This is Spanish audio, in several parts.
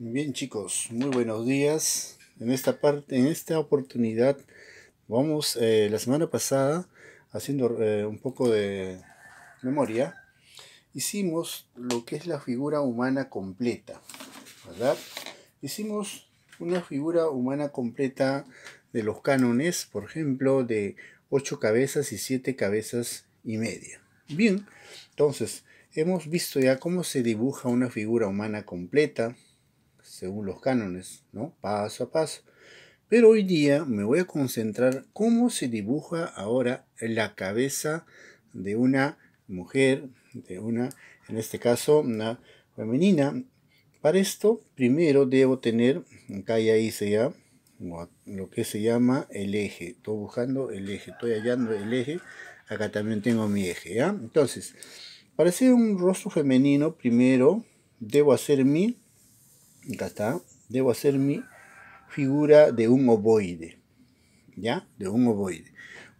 Bien chicos, muy buenos días. En esta parte, en esta oportunidad, vamos eh, la semana pasada haciendo eh, un poco de memoria, hicimos lo que es la figura humana completa, ¿verdad? Hicimos una figura humana completa de los cánones, por ejemplo, de 8 cabezas y 7 cabezas y media. Bien, entonces hemos visto ya cómo se dibuja una figura humana completa, según los cánones, ¿no? Paso a paso. Pero hoy día me voy a concentrar cómo se dibuja ahora la cabeza de una mujer, de una, en este caso, una femenina. Para esto, primero debo tener, acá ya hice ya, lo que se llama el eje. Estoy buscando el eje, estoy hallando el eje. Acá también tengo mi eje, ¿ya? Entonces, para hacer un rostro femenino, primero debo hacer mi acá está, debo hacer mi figura de un ovoide, ¿ya? De un ovoide.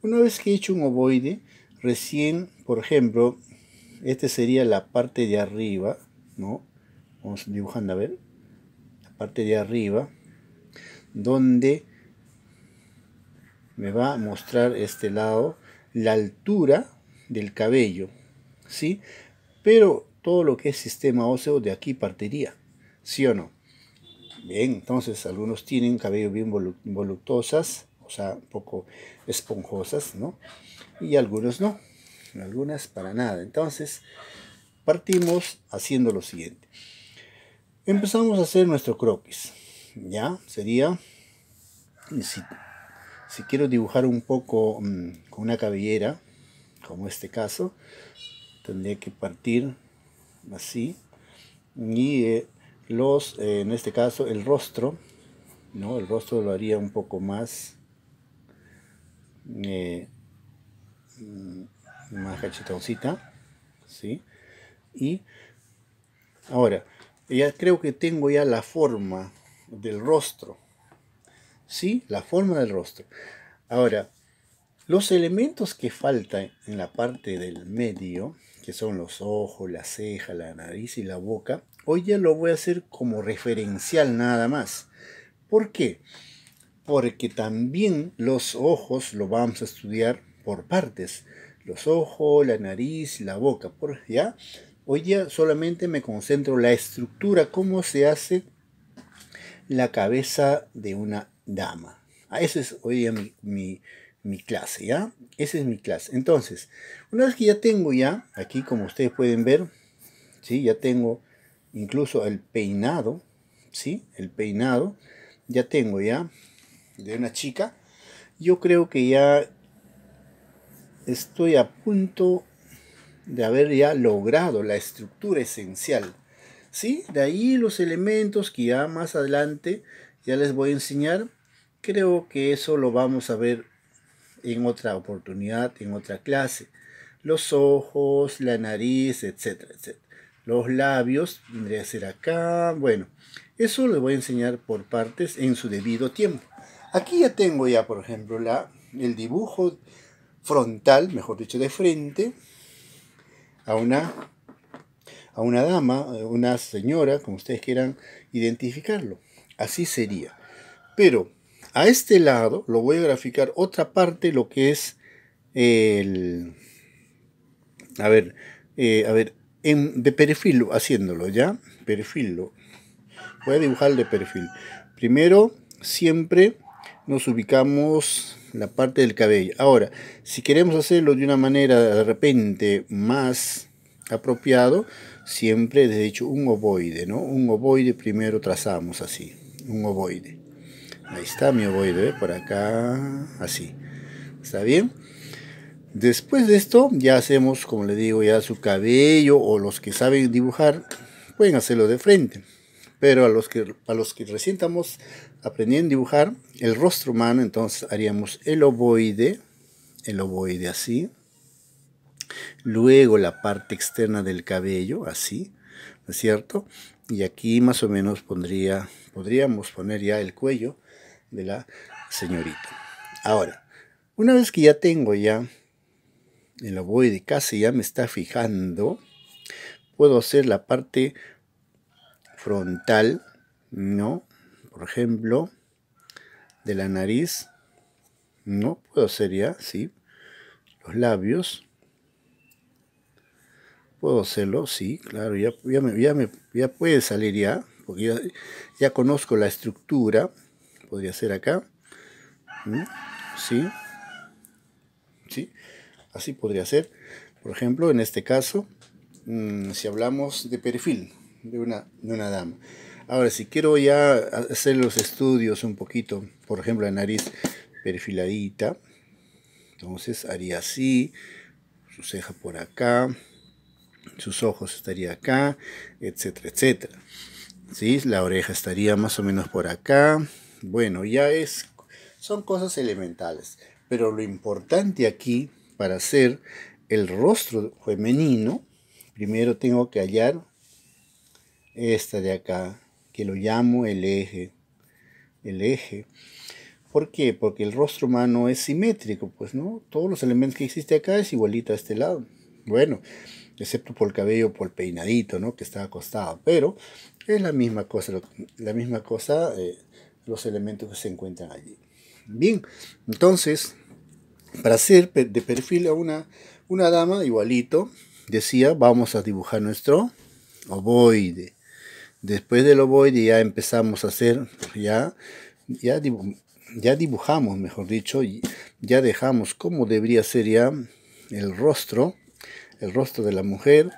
Una vez que he hecho un ovoide, recién, por ejemplo, este sería la parte de arriba, ¿no? Vamos dibujando, a ver, la parte de arriba, donde me va a mostrar este lado la altura del cabello, ¿sí? Pero todo lo que es sistema óseo de aquí partiría, ¿sí o no? Bien, entonces algunos tienen cabello bien o sea, un poco esponjosas, ¿no? Y algunos no, algunas para nada. Entonces, partimos haciendo lo siguiente. Empezamos a hacer nuestro croquis, ¿ya? Sería, si, quiero dibujar un poco mm, con una cabellera, como este caso, tendría que partir así y eh, los, eh, en este caso, el rostro, ¿no? El rostro lo haría un poco más, eh, mm, más cachetoncita, ¿sí? Y ahora, ya creo que tengo ya la forma del rostro, ¿sí? La forma del rostro. Ahora, los elementos que faltan en la parte del medio, que son los ojos, la ceja, la nariz y la boca, Hoy ya lo voy a hacer como referencial nada más. ¿Por qué? Porque también los ojos lo vamos a estudiar por partes. Los ojos, la nariz, la boca, por, ¿ya? Hoy ya solamente me concentro la estructura, cómo se hace la cabeza de una dama. a ah, esa es hoy mi, clase, ¿ya? Esa es mi clase. Entonces, una vez que ya tengo ya, aquí como ustedes pueden ver, ¿sí? Ya tengo incluso el peinado, ¿sí? El peinado, ya tengo ya, de una chica, yo creo que ya estoy a punto de haber ya logrado la estructura esencial, ¿sí? De ahí los elementos que ya más adelante ya les voy a enseñar, creo que eso lo vamos a ver en otra oportunidad, en otra clase. Los ojos, la nariz, etcétera, etcétera. Los labios vendría a ser acá. Bueno, eso lo voy a enseñar por partes en su debido tiempo. Aquí ya tengo ya, por ejemplo, la, el dibujo frontal, mejor dicho, de frente a una, a una dama, una señora, como ustedes quieran identificarlo. Así sería. Pero a este lado lo voy a graficar otra parte, lo que es el... A ver, eh, a ver, de perfil haciéndolo, ¿ya? Perfil. Voy a dibujar de perfil. Primero, siempre nos ubicamos la parte del cabello. Ahora, si queremos hacerlo de una manera de repente más apropiado, siempre, de hecho, un ovoide, ¿no? Un ovoide primero trazamos así, un ovoide. Ahí está mi ovoide, por acá, así. ¿Está bien? Después de esto ya hacemos, como le digo, ya su cabello o los que saben dibujar pueden hacerlo de frente. Pero a los que, a los que recién estamos aprendiendo a dibujar el rostro humano, entonces haríamos el ovoide, el ovoide así. Luego la parte externa del cabello, así, ¿no es cierto? Y aquí más o menos pondría, podríamos poner ya el cuello de la señorita. Ahora, una vez que ya tengo ya el de casi ya me está fijando, puedo hacer la parte frontal, ¿no? Por ejemplo, de la nariz, ¿no? Puedo hacer ya, sí. Los labios. Puedo hacerlo, sí, claro, ya, ya, me, ya, me, ya puede salir ya, porque ya, ya, conozco la estructura. Podría ser acá. ¿Sí? ¿Sí? Así podría ser. Por ejemplo, en este caso, mm, si hablamos de perfil de una, dama. Ahora, si quiero ya hacer los estudios un poquito, por ejemplo, la nariz perfiladita, entonces haría así, su ceja por acá, sus ojos estaría acá, etcétera, etcétera. ¿Sí? La oreja estaría más o menos por acá. Bueno, ya es, son cosas elementales. Pero lo importante aquí para hacer el rostro femenino, primero tengo que hallar esta de acá, que lo llamo el eje. El eje. ¿Por qué? Porque el rostro humano es simétrico, pues, ¿no? Todos los elementos que existen acá es igualito a este lado. Bueno, excepto por el cabello, por el peinadito, ¿no? Que está acostado, pero es la misma cosa, la misma cosa, eh, los elementos que se encuentran allí. Bien, entonces para hacer de perfil a una, dama igualito, decía, vamos a dibujar nuestro ovoide. Después del ovoide ya empezamos a hacer, pues ya, ya, ya dibujamos, mejor dicho, ya dejamos cómo debería ser ya el rostro, el rostro de la mujer,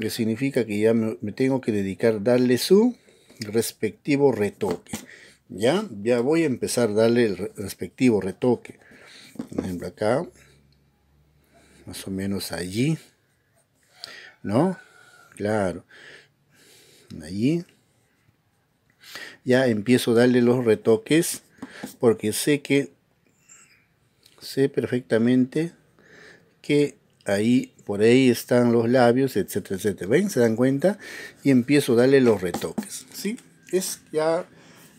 que significa que ya me, tengo que dedicar darle su respectivo retoque. Ya, ya voy a empezar a darle el respectivo retoque por ejemplo acá, más o menos allí, ¿no? Claro, allí. Ya empiezo a darle los retoques porque sé que, sé perfectamente que ahí, por ahí están los labios, etcétera, etcétera. ¿Ven? ¿Se dan cuenta? Y empiezo a darle los retoques, ¿sí? Es ya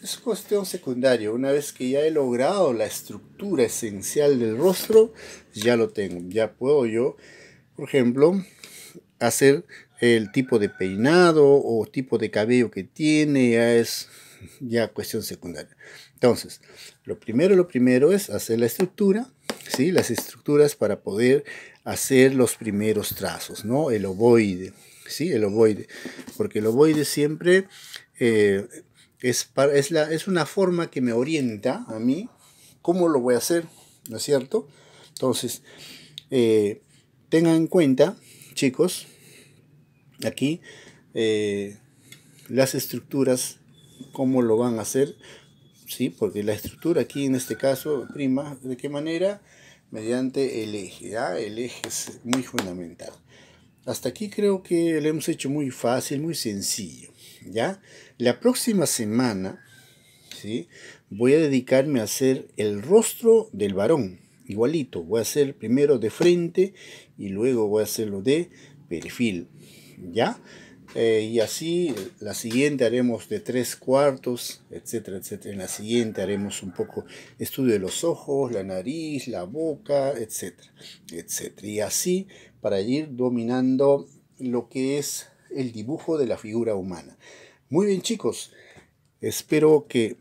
es cuestión secundaria. Una vez que ya he logrado la estructura esencial del rostro, ya lo tengo. Ya puedo yo, por ejemplo, hacer el tipo de peinado o tipo de cabello que tiene, ya es ya cuestión secundaria. Entonces, lo primero, lo primero es hacer la estructura, ¿sí? Las estructuras para poder hacer los primeros trazos, ¿no? El ovoide, ¿sí? El ovoide, porque el ovoide siempre... Eh, es, una forma que me orienta a mí cómo lo voy a hacer, ¿no es cierto? Entonces, eh, tengan en cuenta, chicos, aquí eh, las estructuras, cómo lo van a hacer, ¿sí? Porque la estructura aquí en este caso prima, ¿de qué manera? Mediante el eje, ¿ya? ¿ah? El eje es muy fundamental. Hasta aquí creo que le hemos hecho muy fácil, muy sencillo. ¿ya? La próxima semana, ¿sí? Voy a dedicarme a hacer el rostro del varón, igualito. Voy a hacer primero de frente y luego voy a hacerlo de perfil, ¿ya? Eh, y así la siguiente haremos de tres cuartos, etcétera, etcétera. En la siguiente haremos un poco estudio de los ojos, la nariz, la boca, etcétera, etcétera. Y así para ir dominando lo que es el dibujo de la figura humana. Muy bien chicos, espero que,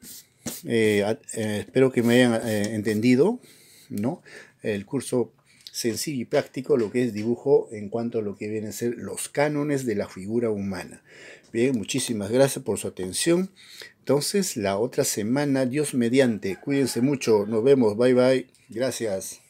eh, eh, espero que me hayan eh, entendido ¿no? el curso sencillo y práctico, lo que es dibujo en cuanto a lo que vienen a ser los cánones de la figura humana. Bien, muchísimas gracias por su atención. Entonces, la otra semana, Dios mediante, cuídense mucho, nos vemos, bye bye, gracias.